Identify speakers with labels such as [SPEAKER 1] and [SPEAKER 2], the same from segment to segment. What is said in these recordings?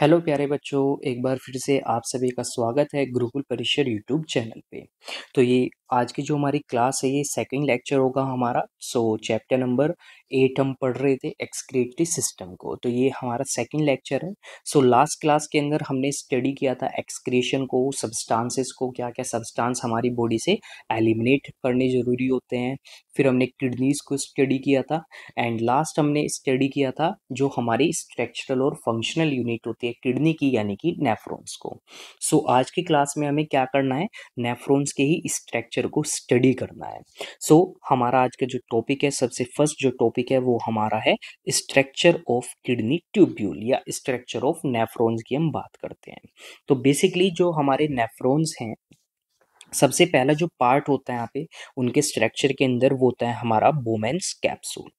[SPEAKER 1] Hello प्यारे बच्चों एक बार फिर से आप सभी का स्वागत है गुरुकुल परिसर यूट्यूब चैनल पे तो ये आज की जो हमारी क्लास है ये सेकंड लेक्चर होगा हमारा सो चैप्टर नंबर एट हम पढ़ रहे थे एक्सक्रेटरी सिस्टम को तो ये हमारा सेकंड लेक्चर है सो लास्ट क्लास के अंदर हमने स्टडी किया था एक्सक्रेशन को सब्सटांसेस को क्या क्या सब्सटांस हमारी बॉडी से एलिमिनेट करने ज़रूरी होते हैं फिर हमने किडनीज को स्टडी किया था एंड लास्ट हमने स्टडी किया था जो हमारी स्ट्रक्चरल और फंक्शनल यूनिट होती है है किडनी की यानी कि नेफ्रोन्स को सो so, आज की क्लास में हमें क्या करना है नेफ्रोन्स के ही स्ट्रक्चर को स्टडी करना है सो so, हमारा आज का जो टॉपिक है सबसे फर्स्ट जो टॉपिक है वो हमारा है स्ट्रक्चर ऑफ किडनी ट्यूब्यूल या स्ट्रक्चर ऑफ नेफ्रोन्स की हम बात करते हैं तो बेसिकली जो हमारे नेफ्रोन्स हैं सबसे पहला जो पार्ट होता है यहाँ पे उनके स्ट्रक्चर के अंदर वो होता है हमारा बोमेंस कैप्सूल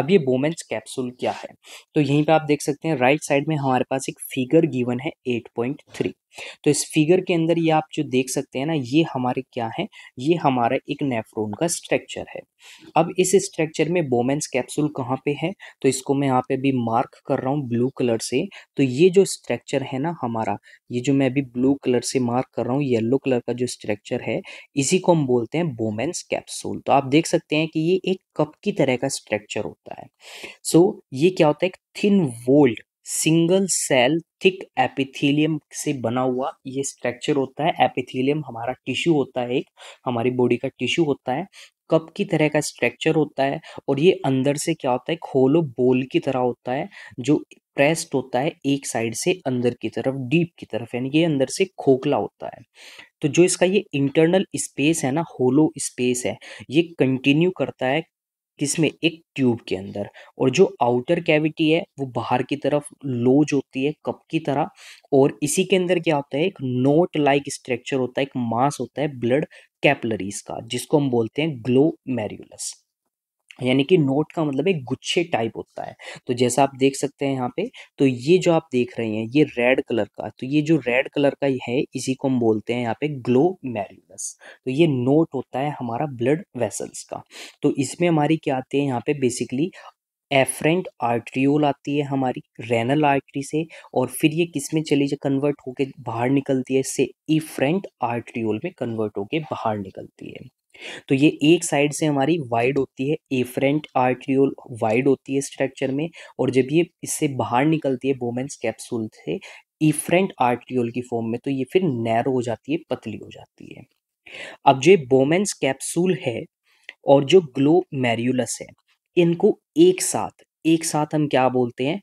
[SPEAKER 1] अब ये बोमेंस कैप्सूल क्या है तो यहीं पे आप देख सकते हैं राइट साइड में हमारे पास एक फिगर गिवन है 8.3 तो इस फिगर के अंदर ये आप जो देख सकते हैं ना ये हमारे क्या है ये हमारा एक नेफ्रोन का स्ट्रक्चर है अब इस स्ट्रक्चर में बोमेंस कैप्सूल कहाँ पे है तो इसको मैं यहाँ पे अभी मार्क कर रहा हूँ ब्लू कलर से तो ये जो स्ट्रक्चर है ना हमारा ये जो मैं अभी ब्लू कलर से मार्क कर रहा हूँ येल्लो कलर का जो स्ट्रक्चर है इसी को हम बोलते हैं बोमेंस कैप्सूल तो आप देख सकते हैं कि ये एक कप की तरह का स्ट्रक्चर होता है सो so, ये क्या होता है एक thin walled single cell thick epithelium से बना हुआ ये स्ट्रक्चर होता है एपिथेलियम हमारा टिश्यू होता है एक हमारी बॉडी का टिश्यू होता है कप की तरह का स्ट्रक्चर होता है और ये अंदर से क्या होता है खोलो होलो बोल की तरह होता है जो प्रेस्ड होता है एक साइड से अंदर की तरफ डीप की तरफ यानी ये अंदर से खोखला होता है तो जो इसका ये इंटरनल स्पेस है ना होलो स्पेस है ये कंटिन्यू करता है किसमें एक ट्यूब के अंदर और जो आउटर कैविटी है वो बाहर की तरफ लोज होती है कप की तरह और इसी के अंदर क्या होता है एक नोट लाइक स्ट्रक्चर होता है एक मास होता है ब्लड कैपलरीज का जिसको हम बोलते हैं ग्लो मैरियुलस यानी कि नोट का मतलब एक गुच्छे टाइप होता है तो जैसा आप देख सकते हैं यहाँ पे तो ये जो आप देख रहे हैं ये रेड कलर का तो ये जो रेड कलर का है इसी को हम बोलते हैं यहाँ पे ग्लो मैरुलस तो ये नोट होता है हमारा ब्लड वेसल्स का तो इसमें हमारी क्या आती है यहाँ पे बेसिकली एफरेंट आर्ट्रियोल आती है हमारी रेनल आर्टरी से और फिर ये किस में चली जाए कन्वर्ट होके बाहर निकलती है इससे फ्रेंट आर्ट्रियोल में कन्वर्ट होके बाहर निकलती है तो ये एक साइड से हमारी वाइड होती है एफरेंट आर्ट्रियोल वाइड होती है स्ट्रक्चर में और जब ये इससे बाहर निकलती है बोमेंस कैप्सूल से इफ्रेंट आर्ट्रियोल की फॉर्म में तो ये फिर नैरो हो जाती है पतली हो जाती है अब जो बोमेंस कैप्सूल है और जो ग्लो मैरियुलस है इनको एक साथ एक साथ हम क्या बोलते हैं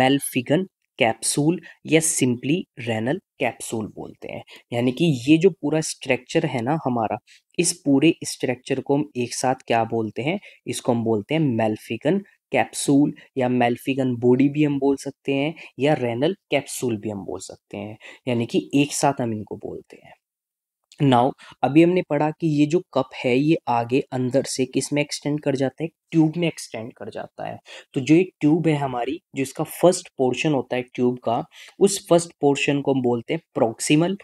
[SPEAKER 1] मेलफिगन कैप्सूल या सिंपली रेनल कैप्सूल बोलते हैं यानी कि ये जो पूरा स्ट्रक्चर है ना हमारा इस पूरे स्ट्रक्चर को हम एक साथ क्या बोलते हैं इसको हम बोलते हैं मेल्फिकन कैप्सूल या मेल्फिकन बॉडी भी हम बोल सकते हैं या रेनल कैप्सूल भी हम बोल सकते हैं यानी कि एक साथ हम इनको बोलते हैं नाउ अभी हमने पढ़ा कि ये जो कप है ये आगे अंदर से किस में एक्सटेंड कर जाता है ट्यूब में एक्सटेंड कर जाता है तो जो एक ट्यूब है हमारी जो इसका फर्स्ट पोर्शन होता है ट्यूब का उस फर्स्ट पोर्शन को हम बोलते हैं प्रोक्सीमल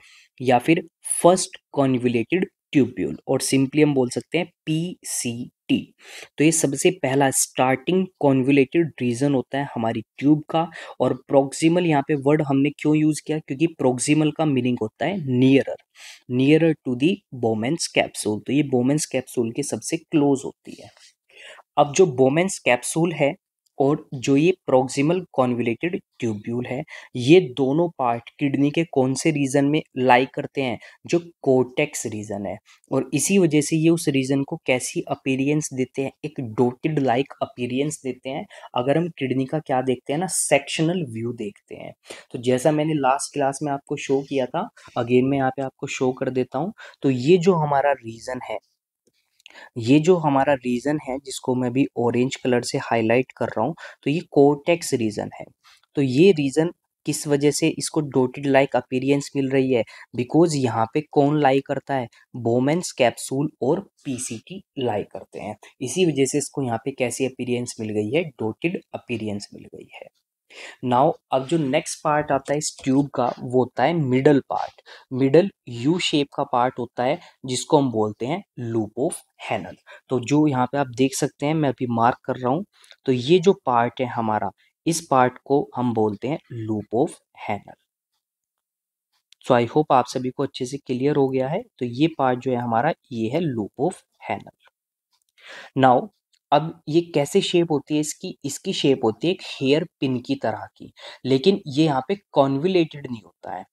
[SPEAKER 1] या फिर फर्स्ट कॉन्विलेटेड ट्यूब्यूल और सिंपली हम बोल सकते हैं पी सी टी तो ये सबसे पहला स्टार्टिंग कॉन्वुलेटेड रीजन होता है हमारी ट्यूब का और प्रोक्सिमल यहाँ पे वर्ड हमने क्यों यूज किया क्योंकि प्रोक्सिमल का मीनिंग होता है nearer nearer to the Bowman's capsule तो ये बोमेंस कैप्सूल के सबसे क्लोज होती है अब जो बोमेंस कैप्सूल है और जो ये प्रोक्सिमल कॉन्विलेटेड ट्यूब्यूल है ये दोनों पार्ट किडनी के कौन से रीजन में लाई करते हैं जो कोटेक्स रीजन है और इसी वजह से ये उस रीजन को कैसी अपीरियंस देते हैं एक डोटेड लाइक अपीरियंस देते हैं अगर हम किडनी का क्या देखते हैं ना सेक्शनल व्यू देखते हैं तो जैसा मैंने लास्ट क्लास में आपको शो किया था अगेन मैं यहाँ पे आपको शो कर देता हूँ तो ये जो हमारा रीजन है ये जो हमारा रीजन है जिसको मैं भी ऑरेंज कलर से हाईलाइट कर रहा हूँ तो ये कोटेक्स रीजन है तो ये रीजन किस वजह से इसको डोटेड लाइक अपीरियंस मिल रही है बिकॉज यहाँ पे कौन लाई करता है बोमेंस कैप्सूल और पीसीटी लाई करते हैं इसी वजह से इसको यहाँ पे कैसी अपीरियंस मिल गई है डोटेड अपीरियंस मिल गई है नाउ अब जो नेक्स्ट पार्ट आता है इस ट्यूब का वो होता है middle part middle U shape का पार्ट होता है जिसको हम बोलते हैं लूप ऑफ हैनल तो जो यहाँ पे आप देख सकते हैं मैं अभी मार्क कर रहा हूँ तो ये जो पार्ट है हमारा इस पार्ट को हम बोलते हैं loop of Henle so I hope आप सभी को अच्छे से क्लियर हो गया है तो ये पार्ट जो है हमारा ये है लूप ऑफ हैनल नाउ अब ये कैसे शेप होती है इसकी इसकी शेप होती है एक हेयर पिन की तरह की लेकिन ये यहाँ पे कॉन्विलेटेड नहीं होता है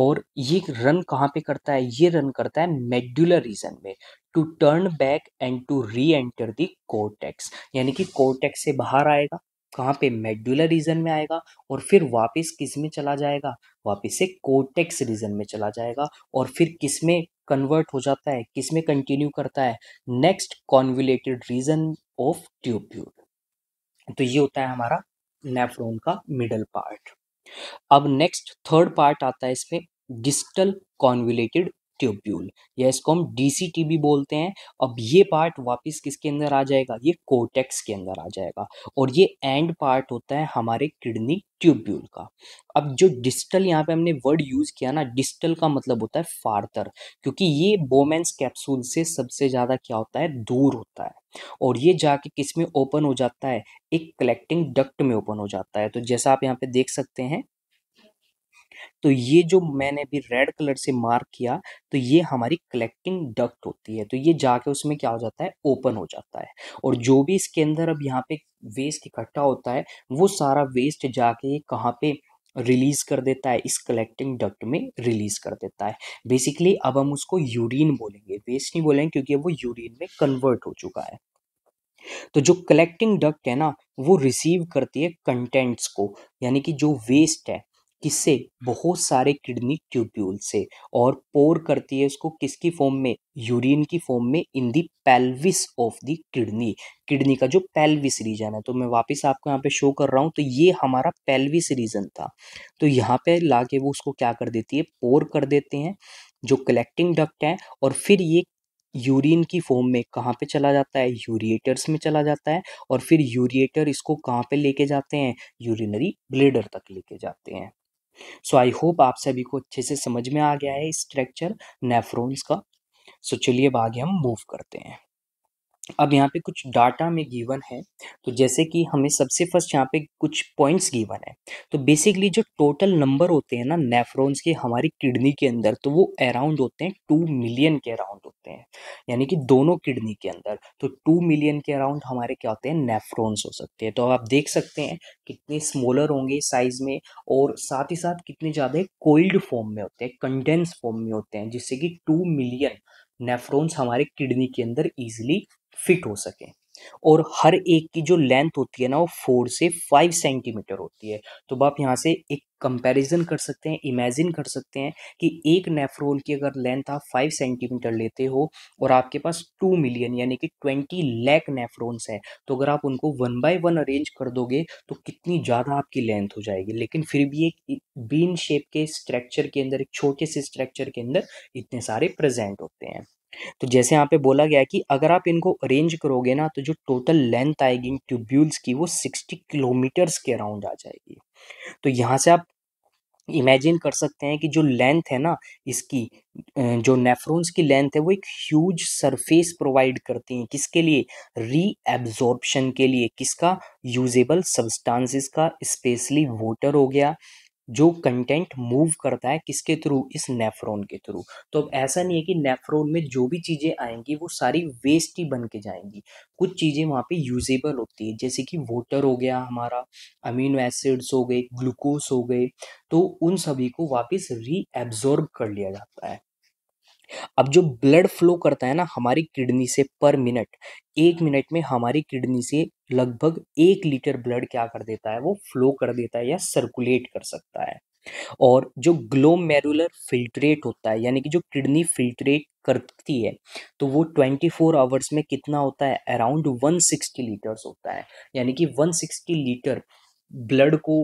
[SPEAKER 1] और ये रन कहाँ पे करता है ये रन करता है मेड्यूलर रीजन में to turn back and to reenter the cortex यानी कि कोटेक्स से बाहर आएगा कहाँ पे मेडुलर रीजन में आएगा और फिर वापस किस में चला जाएगा वापस से कोटेक्स रीजन में चला जाएगा और फिर किस में कन्वर्ट हो जाता है किस में कंटिन्यू करता है next convoluted region of tubule तो ये होता है हमारा नेफ्रोन का मिडल पार्ट अब नेक्स्ट थर्ड पार्ट आता है इसमें डिस्टल कॉन्विलेटेड ट्यूब्यूल या इसको हम डी बोलते हैं अब ये पार्ट वापस किसके अंदर आ जाएगा ये कोटेक्स के अंदर आ जाएगा और ये एंड पार्ट होता है हमारे किडनी ट्यूब्यूल का अब जो डिस्टल यहाँ पे हमने वर्ड यूज़ किया ना डिस्टल का मतलब होता है फार्थर क्योंकि ये बोमेंस कैप्सूल से सबसे ज़्यादा क्या होता है दूर होता है और ये जाके किस में ओपन हो जाता है एक कलेक्टिंग डक्ट में ओपन हो जाता है तो जैसा आप यहाँ पे देख सकते हैं तो ये जो मैंने अभी रेड कलर से मार्क किया तो ये हमारी कलेक्टिंग डक्ट होती है तो ये जाके उसमें क्या हो जाता है ओपन हो जाता है और जो भी इसके अंदर अब यहाँ पे वेस्ट इकट्ठा होता है वो सारा वेस्ट जाके कहाँ पे रिलीज कर देता है इस कलेक्टिंग डक्ट में रिलीज कर देता है बेसिकली अब हम उसको यूरिन बोलेंगे वेस्ट नहीं बोलेंगे क्योंकि वो यूरिन में कन्वर्ट हो चुका है तो जो कलेक्टिंग डक्ट है ना वो रिसीव करती है कंटेंट्स को यानी कि जो वेस्ट है किससे बहुत सारे किडनी ट्यूब्यूल से और पोर करती है उसको किसकी फॉर्म में यूरिन की फॉर्म में in the pelvis of the kidney kidney का जो पेल्विस रीजन है तो मैं वापस आपको यहाँ पे शो कर रहा हूँ तो ये हमारा पेल्विस रीजन था तो यहाँ पे ला के वो उसको क्या कर देती है पोर कर देते हैं जो कलेक्टिंग डक्ट है और फिर ये यूरिन की फॉर्म में कहाँ पे चला जाता है यूरिएटर्स में चला जाता है और फिर यूरिएटर इसको कहाँ पे लेके जाते हैं यूरिनरी ब्लेडर तक लेके जाते हैं सो आई होप आप सभी को अच्छे से समझ में आ गया है स्ट्रक्चर नेफ्रोन्स का सो so, चलिए अब आगे हम मूव करते हैं अब यहाँ पे कुछ डाटा में गिवन है तो जैसे कि हमें सबसे फर्स्ट यहाँ पे कुछ पॉइंट्स गिवन है तो बेसिकली जो टोटल नंबर होते हैं ना नेफ्रॉन्स के हमारी किडनी के अंदर तो वो अराउंड होते हैं टू मिलियन के अराउंड होते हैं यानी कि दोनों किडनी के अंदर तो टू मिलियन के अराउंड हमारे क्या होते हैं नेफ्रॉन्स हो सकते हैं तो आप देख सकते हैं कितने स्मॉलर होंगे साइज में और साथ ही साथ कितने ज़्यादा कोल्ड फॉर्म में होते हैं कंडेंस फॉर्म में होते हैं जिससे कि टू मिलियन नेफ्रॉन्स हमारे किडनी के अंदर ईजिली फिट हो सकें और हर एक की जो लेंथ होती है ना वो फोर से फाइव सेंटीमीटर होती है तो आप यहाँ से एक कंपैरिजन कर सकते हैं इमेजिन कर सकते हैं कि एक नेफ्रोल की अगर लेंथ आप फाइव सेंटीमीटर लेते हो और आपके पास टू मिलियन यानी कि ट्वेंटी लैक नेफ्रोन्स हैं तो अगर आप उनको वन बाय वन अरेंज कर दोगे तो कितनी ज़्यादा आपकी लेंथ हो जाएगी लेकिन फिर भी एक बीन शेप के स्ट्रक्चर के अंदर एक छोटे से स्ट्रक्चर के अंदर इतने सारे प्रजेंट होते हैं तो जैसे यहाँ पे बोला गया है कि अगर आप इनको अरेंज करोगे ना तो जो टोटल लेंथ आएगी इन ट्यूब्यूल्स की वो सिक्सटी किलोमीटर्स के अराउंड आ जाएगी तो यहाँ से आप इमेजिन कर सकते हैं कि जो लेंथ है ना इसकी जो नेफ्रोन्स की लेंथ है वो एक ह्यूज सरफेस प्रोवाइड करती हैं किसके लिए एब्जॉर्बशन के लिए किसका यूजेबल सब्सटेंसेस का स्पेशली वाटर हो गया जो कंटेंट मूव करता है किसके थ्रू इस नेफ्रोन के थ्रू तो अब ऐसा नहीं है कि नेफ्रोन में जो भी चीज़ें आएंगी वो सारी वेस्ट ही बन के जाएंगी कुछ चीज़ें वहाँ पे यूजेबल होती है जैसे कि वोटर हो गया हमारा अमीनो एसिड्स हो गए ग्लूकोस हो गए तो उन सभी को वापस रीएब्जॉर्ब कर लिया जाता है अब जो ब्लड फ्लो करता है ना हमारी किडनी से पर मिनट एक मिनट में हमारी किडनी से लगभग एक लीटर ब्लड क्या कर देता है वो फ्लो कर देता है या सर्कुलेट कर सकता है और जो ग्लोमेरुलर फिल्ट्रेट होता है यानी कि जो किडनी फिल्ट्रेट करती है तो वो 24 फोर आवर्स में कितना होता है अराउंड 160 लीटर्स होता है यानी कि 160 लीटर ब्लड को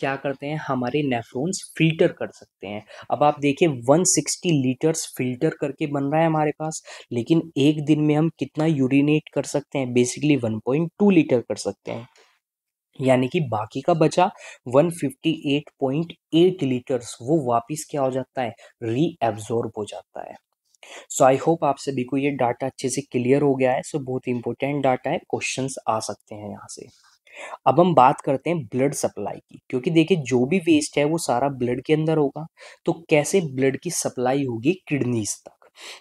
[SPEAKER 1] क्या करते हैं हमारे नेफ्रोन्स फिल्टर कर सकते हैं अब आप देखिए 160 लीटर्स फिल्टर करके बन रहा है हमारे पास लेकिन एक दिन में हम कितना यूरिनेट कर सकते हैं बेसिकली 1.2 लीटर कर सकते हैं यानी कि बाकी का बचा 158.8 लीटर्स वो वापस क्या हो जाता है रीएब्जॉर्ब हो जाता है सो आई होप आप सभी को ये डाटा अच्छे से क्लियर हो गया है सो so, बहुत इंपॉर्टेंट डाटा है क्वेश्चंस आ सकते हैं यहाँ से अब हम बात करते हैं ब्लड सप्लाई की क्योंकि देखिए जो भी वेस्ट है वो सारा ब्लड के अंदर होगा तो कैसे ब्लड की सप्लाई होगी किडनीज तक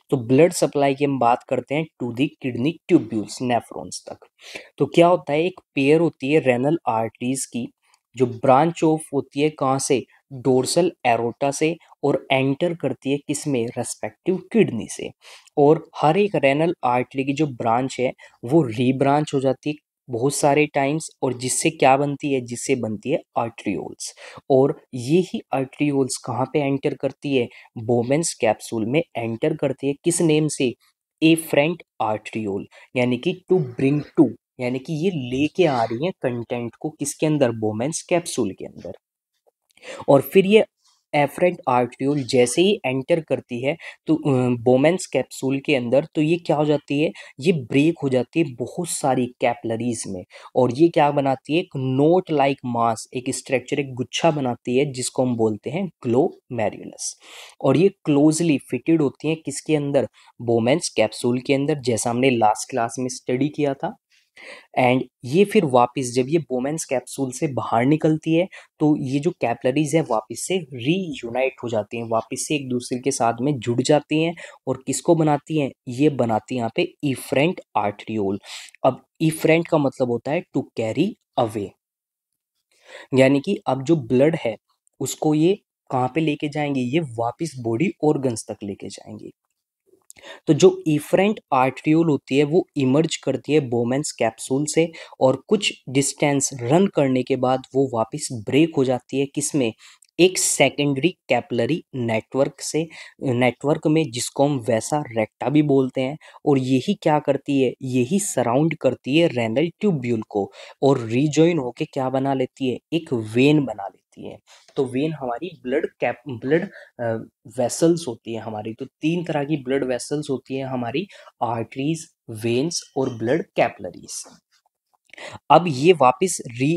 [SPEAKER 1] तो ब्लड सप्लाई की हम बात करते हैं to the kidney tubules nephrons तक तो क्या होता है एक पेयर होती है रेनल आर्टरीज की जो ब्रांच ऑफ होती है कहाँ से डोर्सल एरोटा से और एंटर करती है किस में रेस्पेक्टिव किडनी से और हर एक रेनल आर्टरी की जो ब्रांच है वो रीब्रांच हो जाती है बहुत सारे टाइम्स और जिससे क्या बनती है जिससे बनती है आर्ट्रियोल्स और ये ही आर्ट्रियोल्स कहाँ पे एंटर करती है बोमेंस कैप्सूल में एंटर करती है किस नेम से ए फ्रेंट आर्ट्रियोल यानी कि टू ब्रिंग टू यानी कि ये लेके आ रही है कंटेंट को किसके अंदर बोमेंस कैप्सूल के अंदर और फिर ये एफरेंट आर्ट्यूल जैसे ही एंटर करती है तो बोमेंस कैप्सूल के अंदर तो ये क्या हो जाती है ये ब्रेक हो जाती है बहुत सारी कैपलरीज में और ये क्या बनाती है एक नोट लाइक मास एक स्ट्रक्चर एक गुच्छा बनाती है जिसको हम बोलते हैं ग्लो मैरियलस और ये क्लोजली फिटेड होती हैं किसके अंदर बोमेंस कैप्सूल के अंदर जैसा हमने लास्ट क्लास में स्टडी किया था एंड ये फिर वापस जब ये बोमेंस कैप्सूल से बाहर निकलती है तो ये जो कैपलरीज है वापस से रीयूनाइट हो जाती हैं वापस से एक दूसरे के साथ में जुड़ जाती हैं और किसको बनाती हैं ये बनाती हैं यहाँ पे ईफ्रेंट आर्ट्रियोल अब ईफ्रेंट का मतलब होता है टू कैरी अवे यानी कि अब जो ब्लड है उसको ये कहाँ पे लेके जाएंगे ये वापस बॉडी ऑर्गन्स तक लेके जाएंगे तो जो इफरेंट आर्ट्रियोल होती है वो इमर्ज करती है बोमेंस कैप्सूल से और कुछ डिस्टेंस रन करने के बाद वो वापस ब्रेक हो जाती है किसमें एक सेकेंडरी कैपलरी नेटवर्क से नेटवर्क में जिसको हम वैसा रेक्टा भी बोलते हैं और यही क्या करती है यही सराउंड करती है रेनल ट्यूब्यूल को और रिजॉइन होके क्या बना लेती है एक वेन बना लेती है होती हैं तो वेन हमारी ब्लड कैप ब्लड वेसल्स होती हैं हमारी तो तीन तरह की ब्लड वेसल्स होती हैं हमारी आर्टरीज वेन्स और ब्लड कैपलरीज अब ये वापस री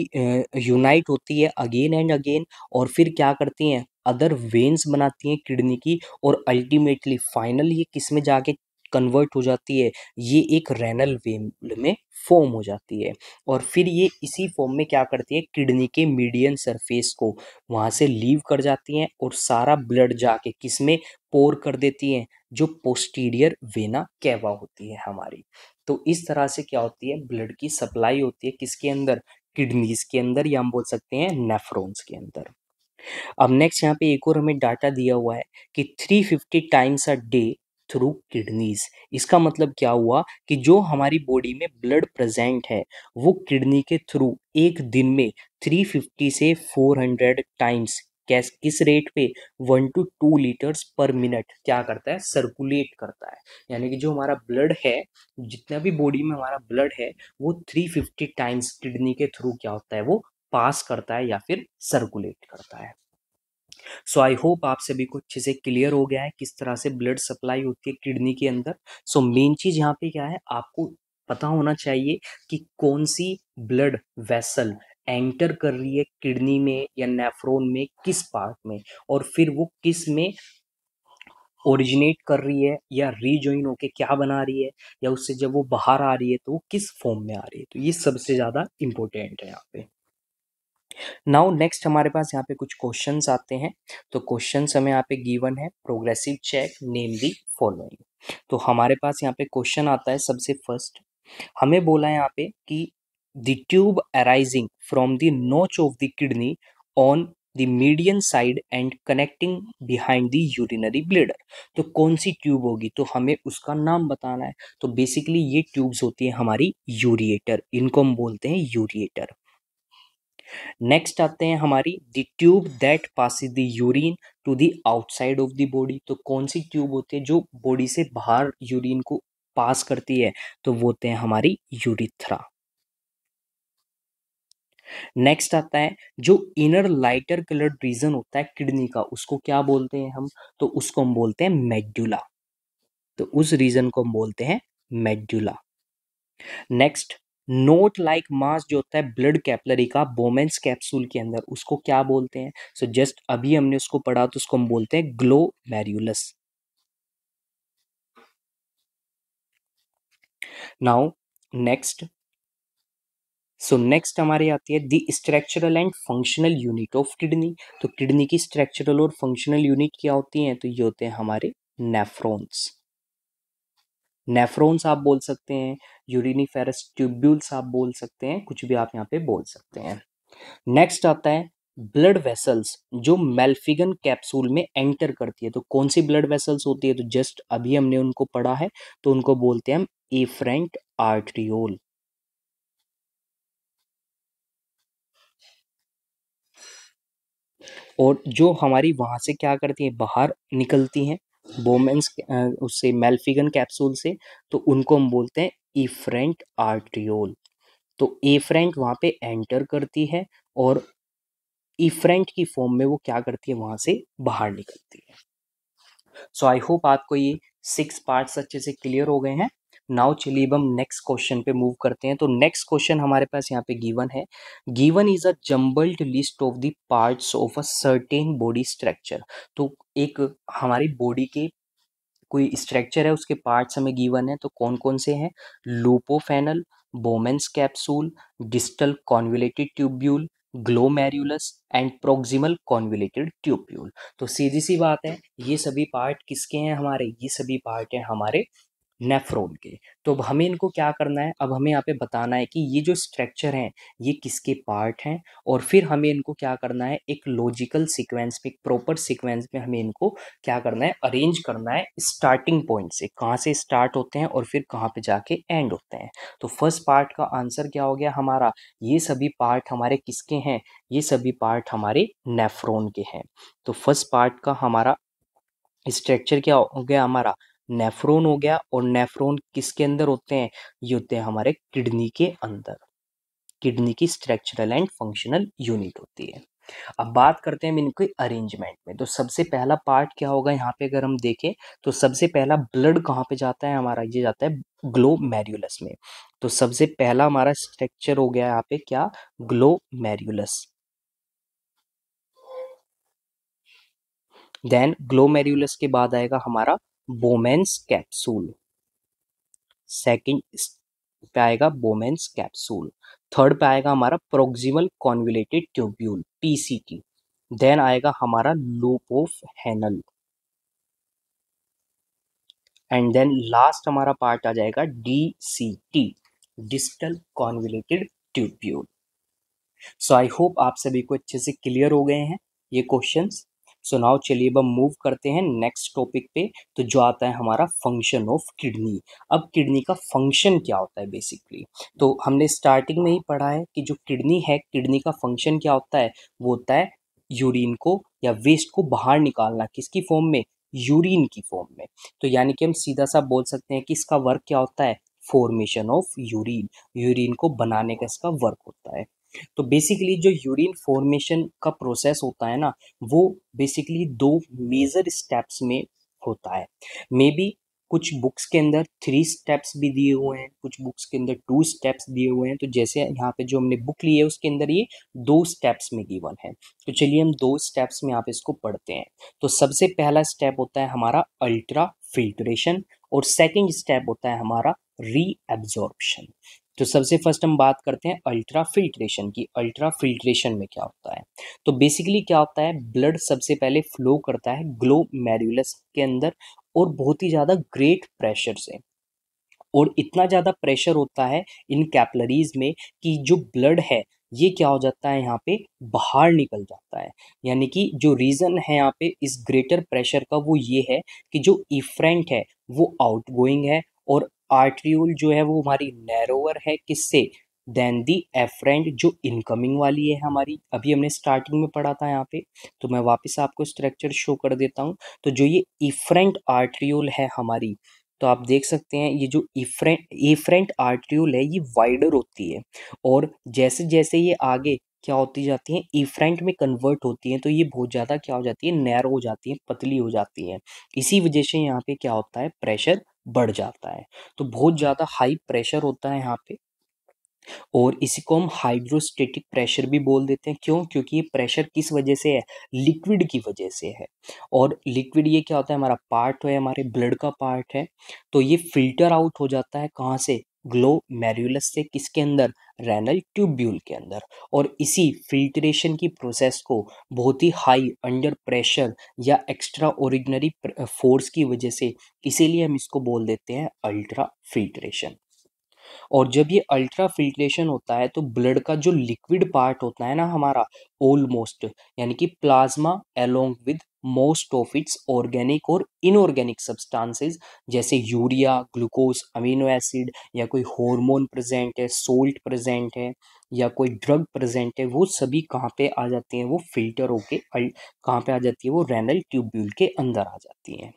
[SPEAKER 1] यूनाइट होती है अगेन एंड अगेन और फिर क्या करती हैं अदर वेन्स बनाती हैं किडनी की और अल्टीमेटली फाइनल ये किस में जाके कन्वर्ट हो जाती है ये एक रेनल वेन में फॉर्म हो जाती है और फिर ये इसी फॉर्म में क्या करती है किडनी के मीडियन सरफेस को वहाँ से लीव कर जाती हैं और सारा ब्लड जाके किस में पोर कर देती हैं जो पोस्टीरियर वेना कैवा होती है हमारी तो इस तरह से क्या होती है ब्लड की सप्लाई होती है किसके अंदर किडनीज के अंदर या हम बोल सकते हैं नेफ्रोन्स के अंदर अब नेक्स्ट यहाँ पे एक और हमें डाटा दिया हुआ है कि 350 times a day through kidneys इसका मतलब क्या हुआ कि जो हमारी बॉडी में ब्लड प्रेजेंट है वो किडनी के थ्रू एक दिन में 350 से 400 टाइम्स कैस किस रेट पे one to two litres per minute क्या करता है सर्कुलेट करता है यानी कि जो हमारा ब्लड है जितना भी बॉडी में हमारा ब्लड है वो 350 टाइम्स किडनी के थ्रू क्या होता है वो पास करता है या फिर सर्कुलेट करता है सो आई होप आप सभी को अच्छे से क्लियर हो गया है किस तरह से ब्लड सप्लाई होती है किडनी के अंदर सो मेन चीज़ यहाँ पे क्या है आपको पता होना चाहिए कि कौन सी ब्लड वेसल एंटर कर रही है किडनी में या नेफ्रोन में किस पार्ट में और फिर वो किस में ओरिजिनेट कर रही है या रीजॉइन होके क्या बना रही है या उससे जब वो बाहर आ रही है तो वो किस फॉर्म में आ रही है तो ये सबसे ज़्यादा इम्पोर्टेंट है यहाँ पे नाउ नेक्स्ट हमारे पास यहाँ पे कुछ क्वेश्चंस आते हैं तो क्वेश्चन हमें यहाँ पे गिवन है progressive check name the following तो हमारे पास यहाँ पे क्वेश्चन आता है सबसे फर्स्ट हमें बोला है यहाँ पे कि the tube arising from the notch of the kidney on the median side and connecting behind the urinary bladder तो कौन सी ट्यूब होगी तो हमें उसका नाम बताना है तो बेसिकली ये ट्यूब्स होती हैं हमारी यूरिएटर इनको हम बोलते हैं यूरिएटर नेक्स्ट आते हैं हमारी the tube that pass the urine to the outside of the body तो कौन सी ट्यूब होती है जो बॉडी से बाहर यूरिन को पास करती है तो वो होते हैं हमारी यूरिथ्रा नेक्स्ट आता है जो इनर लाइटर कलर्ड रीजन होता है किडनी का उसको क्या बोलते हैं हम तो उसको हम बोलते हैं मेड्यूला तो उस रीजन को हम बोलते हैं medulla next knot like mass जो होता है ब्लड कैपलरी का बोमेंस कैप्सूल के अंदर उसको क्या बोलते हैं सो so जस्ट अभी हमने उसको पढ़ा तो उसको हम बोलते हैं glomerulus now next so next हमारी आती है the structural and functional unit of kidney तो किडनी की स्ट्रक्चरल और फंक्शनल यूनिट क्या होती हैं तो ये होते हैं हमारे नेफ्रॉन्स नेफ्रोन्स आप बोल सकते हैं यूरिनी फेरस ट्यूब्यूल्स आप बोल सकते हैं कुछ भी आप यहाँ पे बोल सकते हैं नेक्स्ट आता है ब्लड वेसल्स जो मेल्फिगन कैप्सूल में एंटर करती है तो कौन सी ब्लड वेसल्स होती है तो जस्ट अभी हमने उनको पढ़ा है तो उनको बोलते हैं हम एफ्रेंट आर्ट्रियोल और जो हमारी वहाँ से क्या करती हैं बाहर निकलती हैं बोमेंस उससे मेल्फिगन कैप्सूल से तो उनको हम बोलते हैं इफ्रेंट आर्ट्रियोल तो एफ्रेंट वहाँ पे एंटर करती है और इफ्रेंट की फॉर्म में वो क्या करती है वहाँ से बाहर निकलती है सो आई होप आपको ये सिक्स पार्ट्स अच्छे से क्लियर हो गए हैं नाउ चलिए अब हम नेक्स्ट क्वेश्चन पे मूव करते हैं तो नेक्स्ट क्वेश्चन हमारे पास यहाँ पे गिवन है given is a jumbled list of the parts of a certain body structure तो एक हमारी बॉडी के कोई स्ट्रक्चर है उसके पार्ट्स हमें गिवन है तो कौन कौन से हैं loop of Henle Bowman's capsule distal convoluted tubule glomerulus and proximal convoluted tubule तो सीधी सी बात है ये सभी पार्ट किसके हैं हमारे ये सभी पार्ट हैं हमारे नेफ्रोन के तो अब हमें इनको क्या करना है अब हमें यहाँ पे बताना है कि ये जो स्ट्रक्चर हैं ये किसके पार्ट हैं और फिर हमें इनको क्या करना है एक लॉजिकल सीक्वेंस में एक प्रॉपर सीक्वेंस में हमें इनको क्या करना है अरेंज करना है स्टार्टिंग पॉइंट से कहाँ से स्टार्ट होते हैं और फिर कहाँ पे जाके एंड होते हैं तो फर्स्ट पार्ट का आंसर क्या हो गया हमारा ये सभी पार्ट हमारे किसके हैं ये सभी पार्ट हमारे नेफ्रोन के हैं तो फर्स्ट पार्ट का हमारा स्ट्रक्चर क्या हो गया हमारा नेफ्रोन हो गया और नेफ्रोन किसके अंदर होते हैं ये होते हैं हमारे किडनी के अंदर किडनी की स्ट्रक्चरल एंड फंक्शनल यूनिट होती है अब बात करते हैं इनके अरेंजमेंट में तो सबसे पहला पार्ट क्या होगा यहाँ पे अगर हम देखें तो सबसे पहला ब्लड कहाँ पे जाता है हमारा ये जाता है ग्लो मैरुलस में तो सबसे पहला हमारा स्ट्रक्चर हो गया यहाँ पे क्या glomerulus then glomerulus के बाद आएगा हमारा बोमेन्स कैप्सूल सेकंड पे आएगा बोमेन्स कैप्सूल थर्ड पे आएगा हमारा proximal convoluted tubule PCT then आएगा हमारा loop of Henle and then last हमारा पार्ट आ जाएगा DCT distal convoluted tubule so I hope आप सभी को अच्छे से क्लियर हो गए हैं ये क्वेश्चंस सो नाउ चलिए अब हम मूव करते हैं नेक्स्ट टॉपिक पे तो जो आता है हमारा फंक्शन ऑफ किडनी अब किडनी का फंक्शन क्या होता है बेसिकली तो हमने स्टार्टिंग में ही पढ़ा है कि जो किडनी है किडनी का फंक्शन क्या होता है वो होता है यूरिन को या वेस्ट को बाहर निकालना किसकी फॉर्म में यूरिन की फॉर्म में तो यानी कि हम सीधा सा बोल सकते हैं कि इसका वर्क क्या होता है फॉर्मेशन ऑफ यूरिन यूरिन को बनाने का इसका वर्क होता है तो बेसिकली जो यूरिन फॉर्मेशन का प्रोसेस होता है ना वो बेसिकली दो मेजर स्टेप्स में होता है मे बी कुछ बुक्स के अंदर थ्री स्टेप्स भी दिए हुए हैं कुछ बुक्स के अंदर टू स्टेप्स दिए हुए हैं तो जैसे यहाँ पे जो हमने बुक ली है उसके अंदर ये दो स्टेप्स में गिवन है तो चलिए हम दो स्टेप्स में आप इसको पढ़ते हैं तो सबसे पहला स्टेप होता है हमारा अल्ट्रा फिल्ट्रेशन और सेकेंड स्टेप होता है हमारा रीएब्जॉर्प्शन तो सबसे फर्स्ट हम बात करते हैं अल्ट्रा फिल्ट्रेशन की अल्ट्रा फिल्ट्रेशन में क्या होता है तो बेसिकली क्या होता है ब्लड सबसे पहले फ्लो करता है ग्लो मेरुलस के अंदर और बहुत ही ज़्यादा ग्रेट प्रेशर से और इतना ज़्यादा प्रेशर होता है इन कैपलरीज में कि जो ब्लड है ये क्या हो जाता है यहाँ पे बाहर निकल जाता है यानी कि जो रीज़न है यहाँ पे इस ग्रेटर प्रेशर का वो ये है कि जो इफ्रेंट है वो आउटगोइंग है और आर्ट्रियोल जो है वो हमारी नैरोवर है किससे देन दी एफरेंट जो इनकमिंग वाली है हमारी अभी हमने स्टार्टिंग में पढ़ा था यहाँ पे तो मैं वापस आपको स्ट्रक्चर शो कर देता हूँ तो जो ये इफरेंट आर्ट्रियोल है हमारी तो आप देख सकते हैं ये जो इफ्रेंट इफ्रेंट आर्ट्रियोल है ये वाइडर होती है और जैसे जैसे ये आगे क्या होती जाती हैं इफ्रेंट में कन्वर्ट होती हैं तो ये बहुत ज़्यादा क्या हो जाती है नैरो हो जाती है पतली हो जाती है इसी वजह से यहाँ पे क्या होता है प्रेशर बढ़ जाता है तो बहुत हाँ। ज़्यादा हाई प्रेशर होता है यहाँ पे और इसी को हम हाइड्रोस्टेटिक प्रेशर भी बोल देते हैं क्यों क्योंकि ये प्रेशर किस वजह से है लिक्विड की वजह से है और लिक्विड ये क्या होता है हमारा पार्ट है हमारे ब्लड का पार्ट है तो ये फिल्टर आउट हो जाता है कहाँ से ग्लो मेरुलस से किसके अंदर रेनल ट्यूब्यूल के अंदर और इसी फिल्ट्रेशन की प्रोसेस को बहुत ही हाई अंडर प्रेशर या एक्स्ट्रा ओरिजनरी फोर्स की वजह से इसीलिए हम इसको बोल देते हैं अल्ट्रा फिल्ट्रेशन और जब ये अल्ट्रा फिल्ट्रेशन होता है तो ब्लड का जो लिक्विड पार्ट होता है ना हमारा ऑलमोस्ट यानी कि plasma along with most of its organic और इनऑर्गेनिक सब्सटेंसेस जैसे यूरिया ग्लूकोज अमीनो एसिड या कोई हार्मोन प्रेजेंट है सोल्ट प्रेजेंट है या कोई ड्रग प्रेजेंट है वो सभी कहाँ पे आ जाते हैं वो फिल्टर होके कहाँ पे आ जाती है वो रेनल ट्यूब्यूल के अंदर आ जाती हैं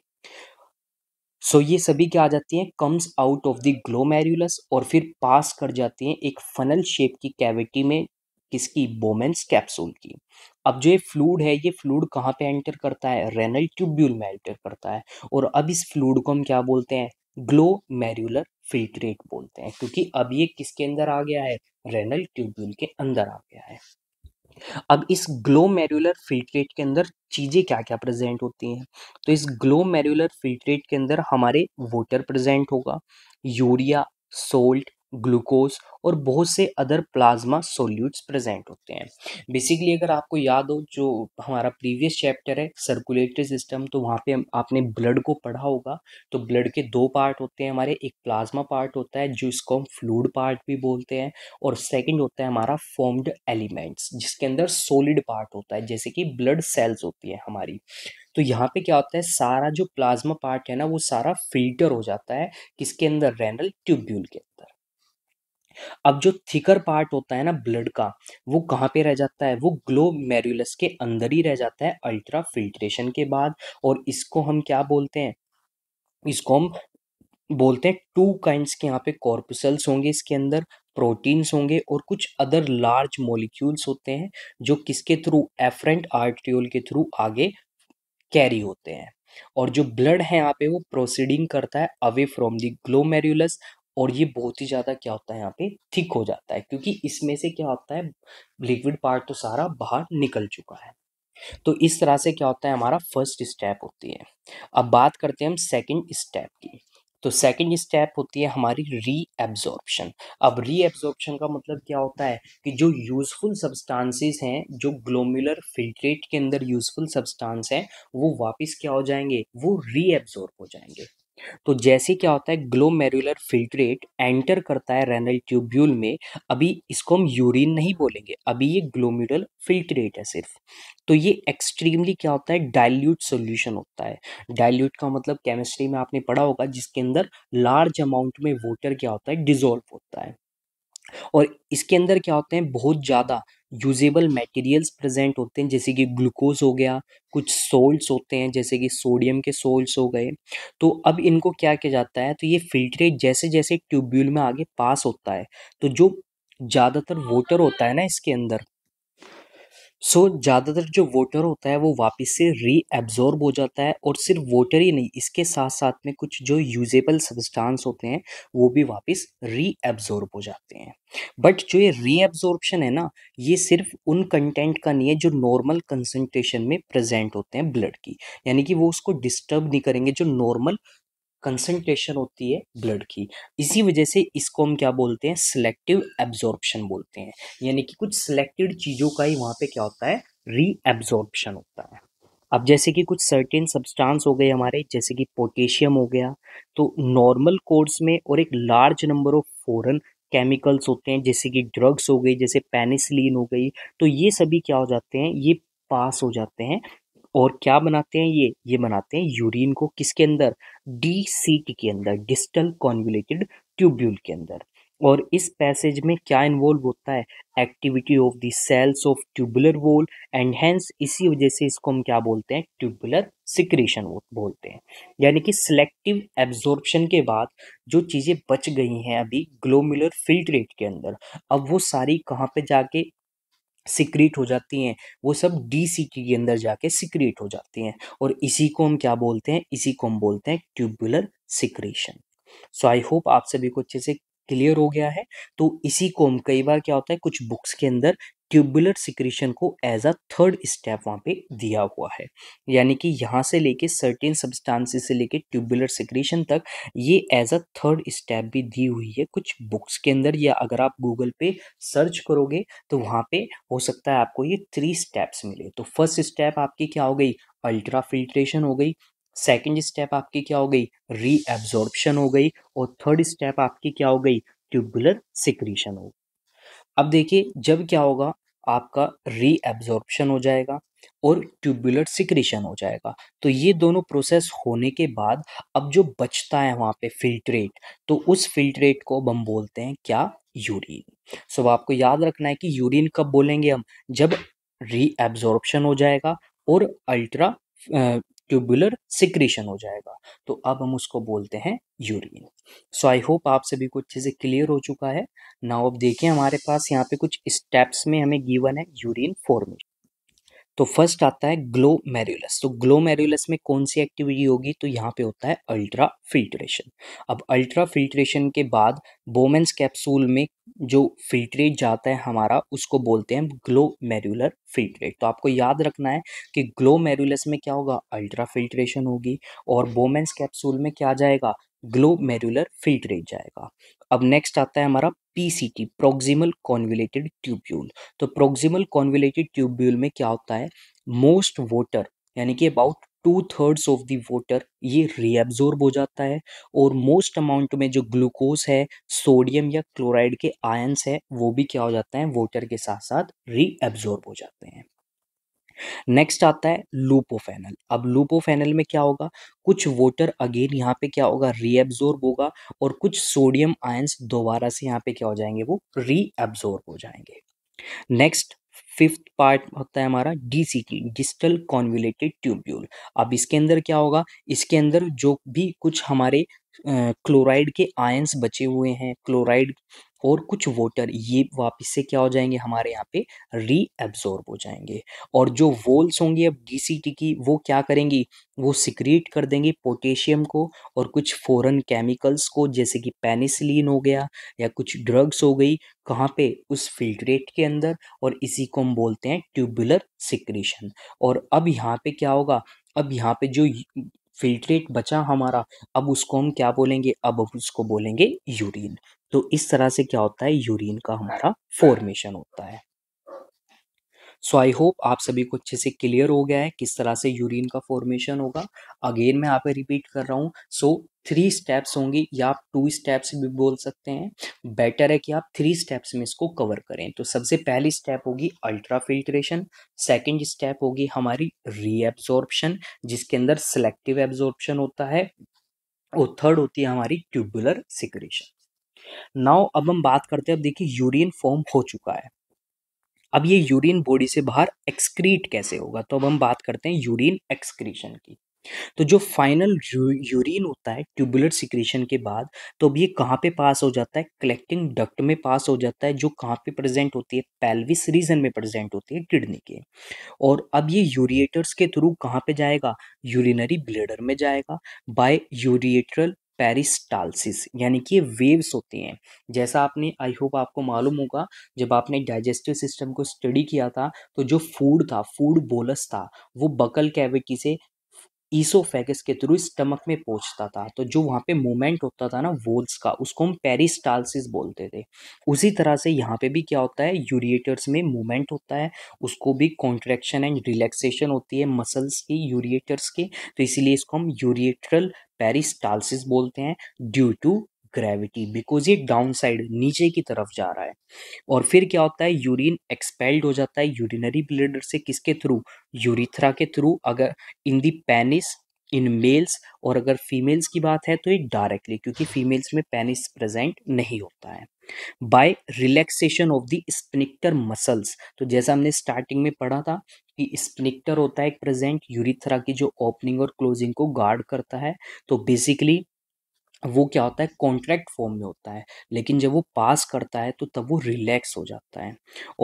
[SPEAKER 1] सो so, ये सभी क्या आ जाती हैं comes out of the glomerulus और फिर पास कर जाती हैं एक फनल शेप की कैविटी में किसकी बोमेंस कैप्सूल की अब जो ये फ्लूड है ये फ्लूड कहाँ पे एंटर करता है रेनल ट्यूब्यूल में एंटर करता है और अब इस फ्लूड को हम क्या बोलते हैं ग्लो मैरुलर फिल्ट्रेट बोलते हैं क्योंकि अब ये किसके अंदर आ गया है रेनल ट्यूब्यूल के अंदर आ गया है अब इस ग्लो मेरुलर फिल्ट्रेट के अंदर चीज़ें क्या क्या प्रेजेंट होती हैं तो इस ग्लो मेरुलर फिल्ट्रेट के अंदर हमारे वोटर प्रेजेंट होगा यूरिया सोल्ट ग्लूकोज और बहुत से अदर प्लाज्मा सोल्यूट्स प्रेजेंट होते हैं बेसिकली अगर आपको याद हो जो हमारा प्रीवियस चैप्टर है सर्कुलेटरी सिस्टम तो वहाँ पे आपने ब्लड को पढ़ा होगा तो ब्लड के दो पार्ट होते हैं हमारे एक प्लाज्मा पार्ट होता है जिसको हम फ्लूड पार्ट भी बोलते हैं और सेकेंड होता है हमारा फॉर्म्ड एलिमेंट्स जिसके अंदर सोलिड पार्ट होता है जैसे कि ब्लड सेल्स होती है हमारी तो यहाँ पे क्या होता है सारा जो प्लाज्मा पार्ट है ना वो सारा फिल्टर हो जाता है किसके अंदर रेनल ट्यूब्यूल के अब जो थिकर पार्ट होता है ना ब्लड का वो कहाँ पे रह जाता है वो ग्लो मेरुलस के अंदर ही रह जाता है अल्ट्रा फिल्ट्रेशन के बाद और इसको हम क्या बोलते हैं इसको हम बोलते हैं टू काइंड्स के यहाँ पे कॉर्पसल्स होंगे इसके अंदर प्रोटीन्स होंगे और कुछ अदर लार्ज मॉलिक्यूल्स होते हैं जो किसके थ्रू एफरेंट आर्ट्रियोल के थ्रू आगे कैरी होते हैं और जो ब्लड है यहाँ पे वो प्रोसीडिंग करता है अवे फ्रॉम दी ग्लोमेरुलस और ये बहुत ही ज़्यादा क्या होता है यहाँ पे थिक हो जाता है क्योंकि इसमें से क्या होता है लिक्विड पार्ट तो सारा बाहर निकल चुका है तो इस तरह से क्या होता है हमारा फर्स्ट स्टेप होती है अब बात करते हैं हम सेकेंड स्टेप की तो सेकेंड स्टेप होती है हमारी रीएब्जॉर्प्शन अब रीएब्जॉर्प्शन का मतलब क्या होता है कि जो यूज़फुल सब्सटेंसेस हैं जो ग्लोमुलर फिल्ट्रेट के अंदर यूज़फुल सब्सटेंस हैं वो वापस क्या हो जाएंगे वो रीएब्जॉर्ब हो जाएंगे तो जैसे क्या होता है ग्लोमेरुलर फिल्ट्रेट एंटर करता है रेनल ट्यूब्यूल में अभी इसको हम यूरिन नहीं बोलेंगे अभी ये ग्लोमेरुलर फिल्ट्रेट है सिर्फ तो ये एक्सट्रीमली क्या होता है डाइल्यूट सॉल्यूशन होता है डाइल्यूट का मतलब केमिस्ट्री में आपने पढ़ा होगा जिसके अंदर लार्ज अमाउंट में वोटर क्या होता है डिजोल्व होता है और इसके अंदर क्या होते हैं बहुत ज़्यादा यूजेबल मटेरियल्स प्रेजेंट होते हैं जैसे कि ग्लूकोज हो गया कुछ सोल्ट्स होते हैं जैसे कि सोडियम के सोल्ट्स हो गए तो अब इनको क्या किया जाता है तो ये फिल्ट्रेट जैसे जैसे ट्यूब्यूल में आगे पास होता है तो जो ज़्यादातर वोटर होता है ना इसके अंदर सो so, ज़्यादातर जो वोटर होता है वो वापस से री एब्जॉर्ब हो जाता है और सिर्फ वोटर ही नहीं इसके साथ साथ में कुछ जो यूजेबल सब्सटेंस होते हैं वो भी वापस री एब्जॉर्ब हो जाते हैं बट जो ये री है ना ये सिर्फ उन कंटेंट का नहीं है जो नॉर्मल कंसनट्रेशन में प्रेजेंट होते हैं ब्लड की यानी कि वो उसको डिस्टर्ब नहीं करेंगे जो नॉर्मल कंसंट्रेशन होती है ब्लड की इसी वजह से इसको हम क्या बोलते हैं सिलेक्टिव एब्जॉर्प्शन बोलते हैं यानी कि कुछ सिलेक्टेड चीज़ों का ही वहाँ पे क्या होता है रीएब्जॉर्प्शन होता है अब जैसे कि कुछ सर्टेन सब्सटेंस हो गए हमारे जैसे कि पोटेशियम हो गया तो नॉर्मल कोर्स में और एक large number of foreign chemicals होते हैं जैसे कि ड्रग्स हो गई जैसे पेनिसिलिन हो गई तो ये सभी क्या हो जाते हैं ये पास हो जाते हैं और क्या बनाते हैं ये ये बनाते हैं यूरिन को किसके अंदर डी सी टी के अंदर डिस्टल कॉन्वुलेटेड ट्यूब्यूल के अंदर और इस पैसेज में क्या इन्वॉल्व होता है activity of the cells of tubular wall and hence इसी वजह से इसको हम क्या बोलते हैं ट्यूबुलर सिक्रेशन बोलते हैं यानी कि सिलेक्टिव एब्जॉर्प्शन के बाद जो चीज़ें बच गई हैं अभी ग्लोमुलर फिल्ट्रेट के अंदर अब वो सारी कहाँ पे जाके सिक्रीट हो जाती हैं वो सब डी सी के अंदर जाके सिक्रीट हो जाती हैं और इसी को हम क्या बोलते हैं इसी को हम बोलते हैं tubular secretion so I hope आप सभी को अच्छे से क्लियर हो गया है तो इसी को हम कई बार क्या होता है कुछ बुक्स के अंदर ट्यूबुलर सिक्रीशन को एज अ थर्ड स्टेप वहाँ पे दिया हुआ है यानी कि यहाँ से लेके सर्टेन सब्सटेंसेस से लेके ट्यूबुलर सिक्रीशन तक ये एज अ थर्ड स्टेप भी दी हुई है कुछ बुक्स के अंदर या अगर आप गूगल पे सर्च करोगे तो वहाँ पे हो सकता है आपको ये थ्री स्टेप्स मिले तो फर्स्ट स्टेप आपकी क्या हो गई अल्ट्रा फिल्ट्रेशन हो गई सेकेंड स्टेप आपकी क्या हो गई री हो गई और थर्ड स्टेप आपकी क्या हो गई ट्यूबुलर सिक्रीशन हो अब देखिए जब क्या होगा आपका रीएब्जॉर्प्शन हो जाएगा और ट्यूबुलर सिक्रीशन हो जाएगा तो ये दोनों प्रोसेस होने के बाद अब जो बचता है वहाँ पे फिल्ट्रेट तो उस फिल्ट्रेट को अब हम बोलते हैं क्या यूरिन सो आपको याद रखना है कि यूरिन कब बोलेंगे हम जब रीएब्जॉर्प्शन हो जाएगा और अल्ट्रा ट्यूबुलर सिक्रीशन हो जाएगा तो अब हम उसको बोलते हैं यूरिन सो आई होप आप सभी कुछ चीज़ें क्लियर हो चुका है नाउ अब देखिए हमारे पास यहाँ पे कुछ स्टेप्स में हमें गिवन है यूरिन फॉर्मेशन तो फर्स्ट आता है ग्लो मेरुलस तो ग्लो मेरुलस में कौन सी एक्टिविटी होगी तो यहाँ पे होता है अल्ट्रा फिल्ट्रेशन अब अल्ट्रा फिल्ट्रेशन के बाद बोमेंस कैप्सूल में जो फिल्ट्रेट जाता है हमारा उसको बोलते हैं ग्लो मेरुलर फिल्ट्रेट तो आपको याद रखना है कि ग्लो मेरुलस में क्या होगा अल्ट्रा फिल्ट्रेशन होगी और बोमेंस कैप्सूल में क्या जाएगा ग्लो मेरुलर फिल्ट्रेट जाएगा अब नेक्स्ट आता है हमारा पीसीटी प्रोक्सिमल कॉन्विलेटेड ट्यूब्यूल तो प्रोक्सिमल कॉन्विलेटेड ट्यूब्यूल में क्या होता है मोस्ट वोटर यानी कि about two thirds of the water ये रीअब्जॉर्ब हो जाता है और मोस्ट अमाउंट में जो ग्लूकोज है सोडियम या क्लोराइड के आयंस है वो भी क्या हो जाते हैं वोटर के साथ साथ रीअब्जॉर्ब हो जाते हैं नेक्स्ट आता है लूपोफेनल अब लूपोफेनल में क्या होगा कुछ वोटर अगेन यहाँ पे क्या होगा रीएब्जॉर्ब होगा और कुछ सोडियम आयंस दोबारा से यहाँ पे क्या हो जाएंगे वो रीएब्जॉर्ब हो जाएंगे नेक्स्ट फिफ्थ पार्ट होता है हमारा डीसीटी डिजिटल कॉन्विलेटेड ट्यूब्यूल अब इसके अंदर क्या होगा इसके अंदर जो भी कुछ हमारे क्लोराइड के आयंस बचे हुए हैं क्लोराइड और कुछ वोटर ये वापस से क्या हो जाएंगे हमारे यहाँ पे रीएब्जॉर्ब हो जाएंगे और जो वोल्स होंगी अब डीसीटी की वो क्या करेंगी वो सिक्रीट कर देंगी पोटेशियम को और कुछ फॉरेन केमिकल्स को जैसे कि पेनिसिलिन हो गया या कुछ ड्रग्स हो गई कहाँ पे उस फिल्ट्रेट के अंदर और इसी को हम बोलते हैं ट्यूबुलर सिक्रीशन और अब यहाँ पे क्या होगा अब यहाँ पे जो फिल्ट्रेट बचा हमारा अब उसको हम क्या बोलेंगे अब उसको बोलेंगे यूरिन तो इस तरह से क्या होता है यूरिन का हमारा फॉर्मेशन हाँ। होता है सो आई होप आप सभी को अच्छे से क्लियर हो गया है किस तरह से यूरिन का फॉर्मेशन होगा अगेन मैं यहाँ पे रिपीट कर रहा हूँ सो थ्री स्टेप्स होंगी या आप टू स्टेप्स भी बोल सकते हैं बेटर है कि आप थ्री स्टेप्स में इसको कवर करें तो सबसे पहली स्टेप होगी अल्ट्रा फिल्ट्रेशन सेकेंड स्टेप होगी हमारी रीएब्जॉर्प्शन जिसके अंदर सेलेक्टिव एब्जॉर्प्शन होता है और थर्ड होती है हमारी ट्यूबुलर सिक्रेशन नाउ अब हम बात करते हैं अब देखिए यूरिन फॉर्म हो चुका है अब ये यूरिन बॉडी से बाहर एक्सक्रीट कैसे होगा तो अब हम बात करते हैं यूरिन एक्सक्रीशन की तो जो फाइनल यूरिन होता है ट्यूबुलर सिक्रीशन के बाद तो अब ये कहाँ पे पास हो जाता है कलेक्टिंग डक्ट में पास हो जाता है जो कहाँ पे प्रेजेंट होती है पैल्विस रीजन में प्रेजेंट होती है किडनी के और अब ये यूरिएटर्स के थ्रू कहाँ पे जाएगा यूरिनरी ब्लेडर में जाएगा बाय यूरिएटरल पेरिस्टालसिस यानी कि वेव्स होते हैं जैसा आपने आई होप आपको मालूम होगा जब आपने डाइजेस्टिव सिस्टम को स्टडी किया था तो जो फूड था फूड बोलस था वो बकल कैविटी से ईसोफेगस के थ्रू स्टमक में पहुंचता था तो जो वहाँ पे मूवमेंट होता था ना वोल्स का उसको हम पेरिस्टालसिस बोलते थे उसी तरह से यहाँ पे भी क्या होता है यूरिएटर्स में मूवमेंट होता है उसको भी कॉन्ट्रैक्शन एंड रिलैक्सेशन होती है मसल्स की यूरिएटर्स के तो इसीलिए इसको हम यूरिएटरल पेरिस्टालसिस बोलते हैं ड्यू टू ग्रेविटी बिकॉज ये डाउन साइड नीचे की तरफ जा रहा है और फिर क्या होता है यूरिन एक्सपेल्ड हो जाता है यूरिनरी ब्लेडर से किसके थ्रू यूरिथ्रा के थ्रू अगर इन दी पेनिस इन मेल्स और अगर फीमेल्स की बात है तो ये डायरेक्टली क्योंकि फीमेल्स में पेनिस प्रेजेंट नहीं होता है by relaxation of the sphincter muscles तो जैसा हमने स्टार्टिंग में पढ़ा था कि स्पनिक्टर होता है प्रेजेंट यूरिथ्रा की जो ओपनिंग और क्लोजिंग को गार्ड करता है तो बेसिकली वो क्या होता है कॉन्ट्रैक्ट फॉर्म में होता है लेकिन जब वो पास करता है तो तब वो रिलैक्स हो जाता है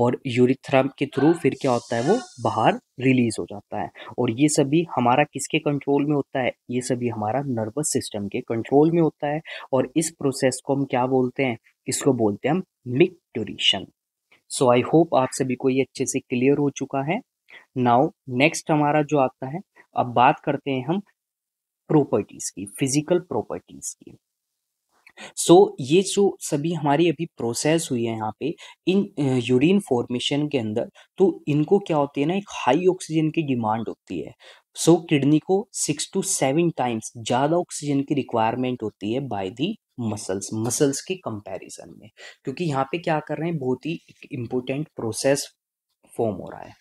[SPEAKER 1] और यूरिथ्रा के थ्रू फिर क्या होता है वो बाहर रिलीज हो जाता है और ये सभी हमारा किसके कंट्रोल में होता है ये सभी हमारा नर्वस सिस्टम के कंट्रोल में होता है और इस प्रोसेस को हम क्या बोलते हैं इसको बोलते हैं हम मिक्टोरिशन सो आई होप आप सभी को ये अच्छे से क्लियर हो चुका है नाउ नेक्स्ट हमारा जो आता है अब बात करते हैं हम प्रॉपर्टीज की फिजिकल प्रॉपर्टीज की सो so, ये जो सभी हमारी अभी प्रोसेस हुई है यहाँ पे इन यूरिन फॉर्मेशन के अंदर तो इनको क्या होती है ना एक हाई ऑक्सीजन की डिमांड होती है सो so, किडनी को सिक्स टू सेवन टाइम्स ज़्यादा ऑक्सीजन की रिक्वायरमेंट होती है बाय दी मसल्स मसल्स के कंपैरिजन में क्योंकि यहाँ पे क्या कर रहे हैं बहुत ही इम्पोर्टेंट प्रोसेस फॉर्म हो रहा है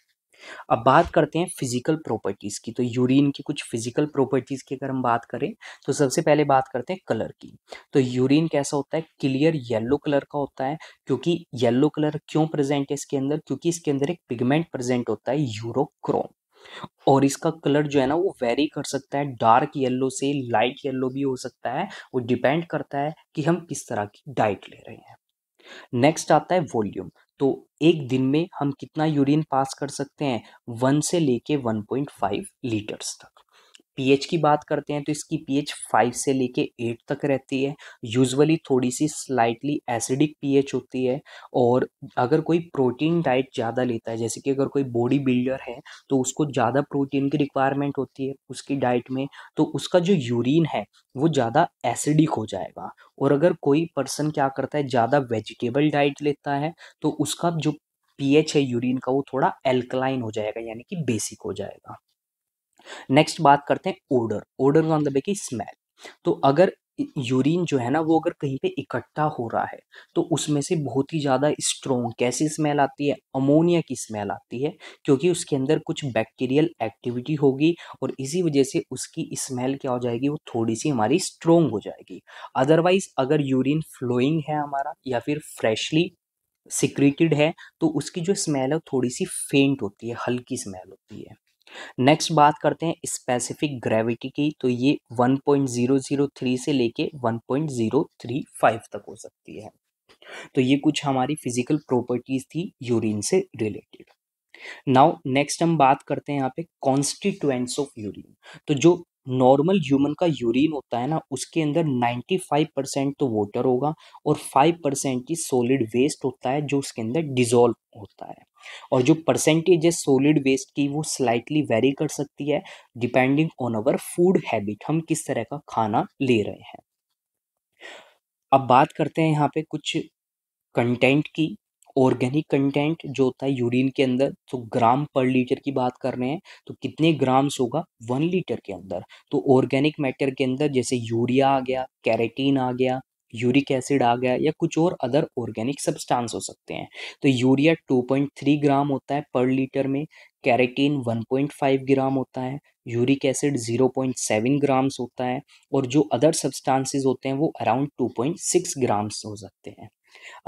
[SPEAKER 1] अब बात करते हैं फिजिकल प्रॉपर्टीज़ की तो यूरिन की कुछ फिजिकल प्रॉपर्टीज़ की अगर हम बात करें तो सबसे पहले बात करते हैं कलर की तो यूरिन कैसा होता है क्लियर येलो कलर का होता है क्योंकि येलो कलर क्यों प्रेजेंट है इसके अंदर क्योंकि इसके अंदर एक पिगमेंट प्रेजेंट होता है यूरोक्रोम और इसका कलर जो है ना वो वेरी कर सकता है डार्क येलो से लाइट येलो भी हो सकता है वो डिपेंड करता है कि हम किस तरह की डाइट ले रहे हैं नेक्स्ट आता है वॉल्यूम तो एक दिन में हम कितना यूरिन पास कर सकते हैं वन से लेके वन पॉइंट फाइव लीटर्स तक पीएच की बात करते हैं तो इसकी पीएच फाइव से लेके एट तक रहती है यूजुअली थोड़ी सी स्लाइटली एसिडिक पीएच होती है और अगर कोई प्रोटीन डाइट ज़्यादा लेता है जैसे कि अगर कोई बॉडी बिल्डर है तो उसको ज़्यादा प्रोटीन की रिक्वायरमेंट होती है उसकी डाइट में तो उसका जो यूरिन है वो ज़्यादा एसिडिक हो जाएगा और अगर कोई पर्सन क्या करता है ज़्यादा वेजिटेबल डाइट लेता है तो उसका जो पीएच है यूरिन का वो थोड़ा एल्कलाइन हो जाएगा यानी कि बेसिक हो जाएगा नेक्स्ट बात करते हैं ओडर ओडर का मतलब है कि स्मेल तो अगर यूरिन जो है ना वो अगर कहीं पे इकट्ठा हो रहा है तो उसमें से बहुत ही ज़्यादा स्ट्रोंग कैसी स्मेल आती है अमोनिया की स्मेल आती है क्योंकि उसके अंदर कुछ बैक्टीरियल एक्टिविटी होगी और इसी वजह से उसकी स्मेल क्या हो जाएगी वो थोड़ी सी हमारी स्ट्रोंग हो जाएगी अदरवाइज अगर यूरिन फ्लोइंग है हमारा या फिर फ्रेशली सिक्रिटेड है तो उसकी जो स्मेल है थोड़ी सी फेंट होती है हल्की स्मेल होती है नेक्स्ट बात करते हैं स्पेसिफिक ग्रेविटी की तो ये 1.003 से लेके 1.035 तक हो सकती है तो ये कुछ हमारी फिजिकल प्रॉपर्टीज थी यूरिन से रिलेटेड नाउ नेक्स्ट हम बात करते हैं यहाँ पे कॉन्स्टिट्यूएंट्स ऑफ यूरिन तो जो नॉर्मल ह्यूमन का यूरिन होता है ना उसके अंदर 95 परसेंट तो वाटर होगा और 5 परसेंट ही सॉलिड वेस्ट होता है जो उसके अंदर डिजोल्व होता है और जो परसेंटेज है सॉलिड वेस्ट की वो स्लाइटली वेरी कर सकती है depending on our food habit हम किस तरह का खाना ले रहे हैं अब बात करते हैं यहाँ पे कुछ कंटेंट की ऑर्गेनिक कंटेंट जो होता है यूरिन के अंदर तो ग्राम पर लीटर की बात कर रहे हैं तो कितने ग्राम्स होगा वन लीटर के अंदर तो ऑर्गेनिक मैटर के अंदर जैसे यूरिया आ गया कैरेटीन आ गया यूरिक एसिड आ गया या कुछ और अदर ऑर्गेनिक सब्सटेंस हो सकते हैं तो यूरिया 2.3 ग्राम होता है पर लीटर में कैरेटीन 1.5 ग्राम होता है यूरिक एसिड 0.7 ग्राम्स होता है और जो अदर सब्सटेंसेस होते हैं वो अराउंड 2.6 ग्राम्स हो सकते हैं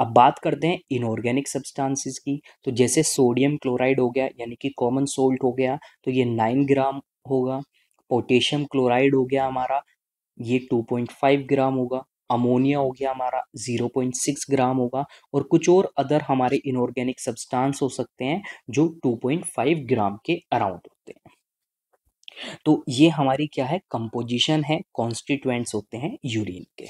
[SPEAKER 1] अब बात करते हैं इनऑर्गेनिक सब्सटेंसेस की तो जैसे सोडियम क्लोराइड हो गया यानी कि कॉमन सोल्ट हो गया तो ये नाइन ग्राम होगा पोटेशियम क्लोराइड हो गया हमारा ये टू पॉइंट फाइव ग्राम होगा अमोनिया हो गया हमारा ज़ीरो पॉइंट सिक्स ग्राम होगा और कुछ और अदर हमारे इनऑर्गेनिक सब्सटेंस हो सकते हैं जो टू पॉइंट फाइव ग्राम के अराउंड होते हैं तो ये हमारी क्या है कंपोजिशन है कॉन्स्टिट्यूएंट्स होते हैं यूरिन के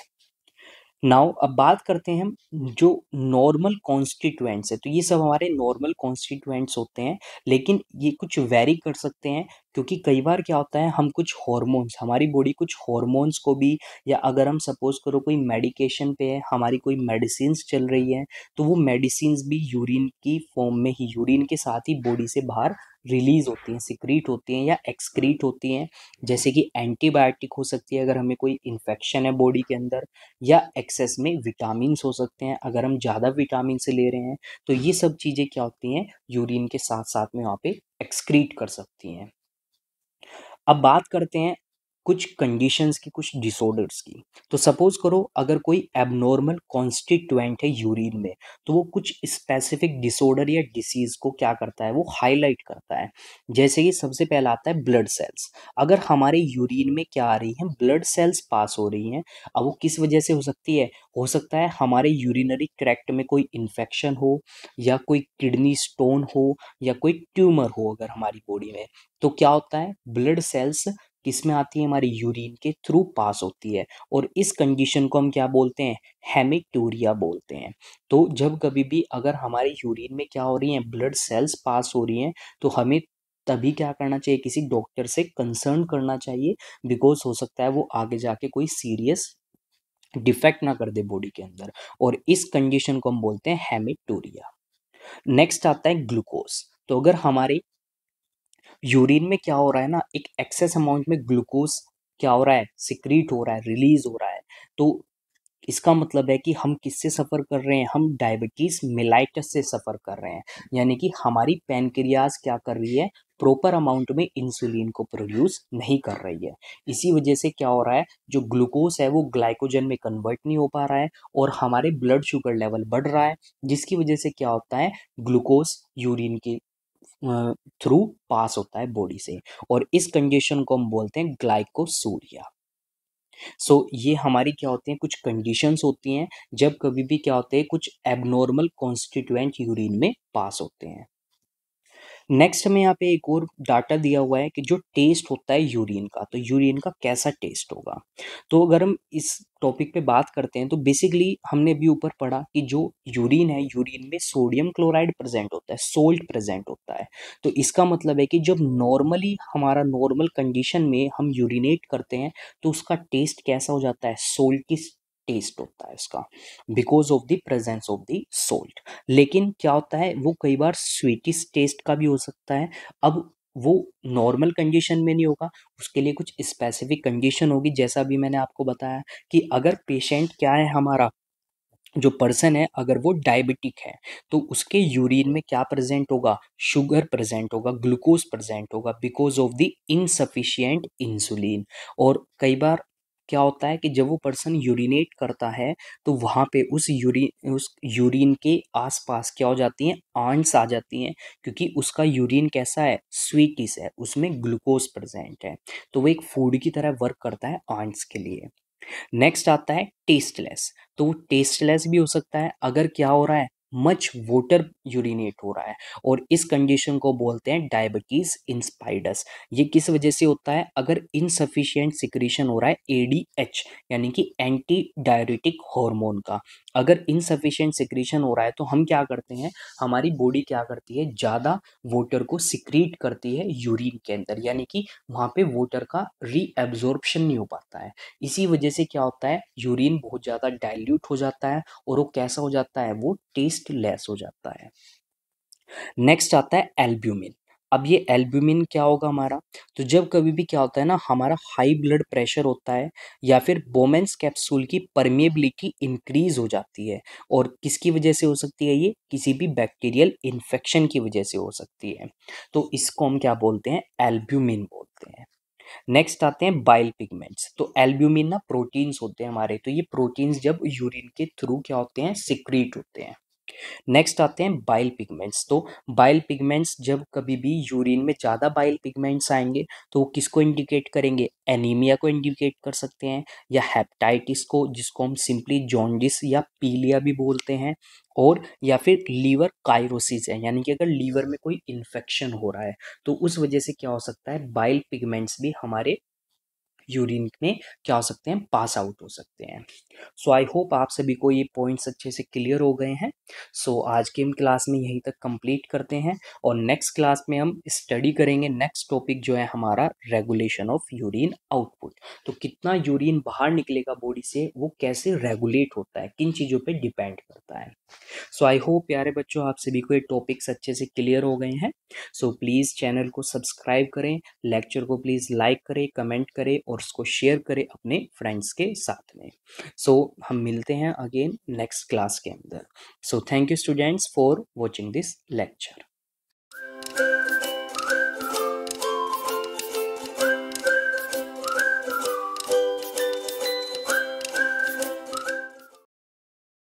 [SPEAKER 1] नाउ अब बात करते हैं हम जो नॉर्मल कॉन्स्टिट्यूएंट्स है तो ये सब हमारे नॉर्मल कॉन्स्टिट्यूएंट्स होते हैं लेकिन ये कुछ वेरी कर सकते हैं क्योंकि कई बार क्या होता है हम कुछ हॉर्मोन्स हमारी बॉडी कुछ हॉर्मोन्स को भी या अगर हम सपोज करो कोई मेडिकेशन पे है हमारी कोई मेडिसिन चल रही है तो वो मेडिसिन भी यूरिन की फॉर्म में ही यूरिन के साथ ही बॉडी से बाहर रिलीज़ होती हैं सिक्रीट होती हैं या एक्सक्रीट होती हैं जैसे कि एंटीबायोटिक हो सकती है अगर हमें कोई इन्फेक्शन है बॉडी के अंदर या एक्सेस में विटामिन हो सकते हैं अगर हम ज़्यादा विटामिन से ले रहे हैं तो ये सब चीज़ें क्या होती हैं यूरिन के साथ साथ में वहाँ पे एक्सक्रीट कर सकती हैं अब बात करते हैं कुछ कंडीशंस की कुछ डिसऑर्डर्स की तो सपोज करो अगर कोई एबनॉर्मल कॉन्स्टिट्यूएंट है यूरिन में तो वो कुछ स्पेसिफिक डिसऑर्डर या डिसीज को क्या करता है वो हाईलाइट करता है जैसे कि सबसे पहला आता है ब्लड सेल्स अगर हमारे यूरिन में क्या आ रही हैं ब्लड सेल्स पास हो रही हैं अब वो किस वजह से हो सकती है हो सकता है हमारे यूरिनरी ट्रैक्ट में कोई इन्फेक्शन हो या कोई किडनी स्टोन हो या कोई ट्यूमर हो अगर हमारी बॉडी में तो क्या होता है ब्लड सेल्स किसमें आती है हमारी यूरिन के थ्रू पास होती है और इस कंडीशन को हम क्या बोलते हैं हेमिटूरिया बोलते हैं तो जब कभी भी अगर हमारी यूरिन में क्या हो रही है ब्लड सेल्स पास हो रही हैं तो हमें तभी क्या करना चाहिए किसी डॉक्टर से कंसर्न करना चाहिए बिकॉज हो सकता है वो आगे जाके कोई सीरियस डिफेक्ट ना कर दे बॉडी के अंदर और इस कंडीशन को हम बोलते हैं हेमिकटूरिया नेक्स्ट आता है ग्लूकोज तो अगर हमारे यूरिन में क्या हो रहा है ना एक एक्सेस अमाउंट में ग्लूकोज क्या हो रहा है सिक्रीट हो रहा है रिलीज हो रहा है तो इसका मतलब है कि हम किससे सफ़र कर रहे हैं हम डायबिटीज़ मिलाइटस से सफ़र कर रहे हैं यानी कि हमारी पेनक्रियाज क्या कर रही है प्रॉपर अमाउंट में इंसुलिन को प्रोड्यूस नहीं कर रही है इसी वजह से क्या हो रहा है जो ग्लूकोज है वो ग्लाइकोजन में कन्वर्ट नहीं हो पा रहा है और हमारे ब्लड शुगर लेवल बढ़ रहा है जिसकी वजह से क्या होता है ग्लूकोज यूरिन के थ्रू पास होता है बॉडी से और इस कंडीशन को हम बोलते हैं ग्लाइकोसूरिया सो so, ये हमारी क्या होती हैं कुछ कंडीशंस होती हैं जब कभी भी क्या होते हैं कुछ एबनॉर्मल कॉन्स्टिट्यूएंट यूरिन में पास होते हैं नेक्स्ट हमें यहाँ पे एक और डाटा दिया हुआ है कि जो टेस्ट होता है यूरिन का तो यूरिन का कैसा टेस्ट होगा तो अगर हम इस टॉपिक पे बात करते हैं तो बेसिकली हमने भी ऊपर पढ़ा कि जो यूरिन है यूरिन में सोडियम क्लोराइड प्रेजेंट होता है सोल्ट प्रेजेंट होता है तो इसका मतलब है कि जब नॉर्मली हमारा नॉर्मल कंडीशन में हम यूरिनेट करते हैं तो उसका टेस्ट कैसा हो जाता है सोल्ट की टेस्ट होता है उसका because of the presence of the salt लेकिन क्या होता है वो कई बार स्वीटिस टेस्ट का भी हो सकता है अब वो नॉर्मल कंडीशन में नहीं होगा उसके लिए कुछ स्पेसिफिक कंडीशन होगी जैसा भी मैंने आपको बताया कि अगर पेशेंट क्या है हमारा जो पर्सन है अगर वो डायबिटिक है तो उसके यूरिन में क्या प्रेजेंट होगा शुगर प्रेजेंट होगा ग्लूकोज प्रेजेंट होगा because of the insufficient insulin और कई बार क्या होता है कि जब वो पर्सन यूरिनेट करता है तो वहाँ पे उस यूरिन उस यूरिन के आसपास क्या हो जाती हैं आंट्स आ जाती हैं क्योंकि उसका यूरिन कैसा है स्वीटिस है उसमें ग्लूकोज प्रेजेंट है तो वो एक फूड की तरह वर्क करता है आंट्स के लिए नेक्स्ट आता है टेस्टलेस तो वो टेस्टलेस भी हो सकता है अगर क्या हो रहा है मच वोटर यूरिनेट हो रहा है और इस कंडीशन को बोलते हैं डायबिटीज इंस्पाइडस ये किस वजह से होता है अगर इनसफिशियंट सिक्रीशन हो रहा है एडीएच यानी कि एंटी डायरेटिक हॉर्मोन का अगर इनसफिशियंट सिक्रीशन हो रहा है तो हम क्या करते हैं हमारी बॉडी क्या करती है ज़्यादा वोटर को सिक्रीट करती है यूरिन के अंदर यानी कि वहाँ पे वोटर का रीएब्जॉर्प्शन नहीं हो पाता है इसी वजह से क्या होता है यूरिन बहुत ज़्यादा डायल्यूट हो जाता है और वो कैसा हो जाता है वो टेस्ट लेस हो जाता है नेक्स्ट आता है एल्ब्यूमिन अब ये एल्ब्यूमिन क्या होगा हमारा तो जब कभी भी क्या होता है ना हमारा हाई ब्लड प्रेशर होता है या फिर बोमेंस कैप्सूल की परमेबिलिटी इंक्रीज हो जाती है और किसकी वजह से हो सकती है ये किसी भी बैक्टीरियल इन्फेक्शन की वजह से हो सकती है तो इसको हम क्या बोलते हैं एल्ब्यूमिन बोलते हैं नेक्स्ट आते हैं बाइल पिगमेंट्स तो एल्ब्यूमिन ना प्रोटीन्स होते हैं हमारे तो ये प्रोटीन्स जब यूरिन के थ्रू क्या होते हैं सिक्रीट होते हैं नेक्स्ट आते हैं बाइल पिगमेंट्स तो बाइल पिगमेंट्स जब कभी भी यूरिन में ज़्यादा बाइल पिगमेंट्स आएंगे तो वो किसको इंडिकेट करेंगे एनीमिया को इंडिकेट कर सकते हैं या हेपटाइटिस को जिसको हम सिंपली जॉन्डिस या पीलिया भी बोलते हैं और या फिर लीवर कायरोसिस है यानी कि अगर लीवर में कोई इन्फेक्शन हो रहा है तो उस वजह से क्या हो सकता है बाइल पिगमेंट्स भी हमारे यूरिन में क्या हो सकते हैं पास आउट हो सकते हैं सो आई होप आप सभी को ये पॉइंट्स अच्छे से क्लियर हो गए हैं सो so, आज के हम क्लास में यहीं तक कंप्लीट करते हैं और नेक्स्ट क्लास में हम स्टडी करेंगे नेक्स्ट टॉपिक जो है हमारा रेगुलेशन ऑफ यूरिन आउटपुट तो कितना यूरिन बाहर निकलेगा बॉडी से वो कैसे रेगुलेट होता है किन चीज़ों पर डिपेंड करता है सो आई होप प्यारे बच्चों आप सभी को ये टॉपिक्स अच्छे से क्लियर हो गए हैं सो so, प्लीज़ चैनल को सब्सक्राइब करें लेक्चर को प्लीज़ लाइक करें कमेंट करें और और को शेयर करें अपने फ्रेंड्स के साथ में सो so, हम मिलते हैं अगेन नेक्स्ट क्लास के अंदर so thank you students for watching this lecture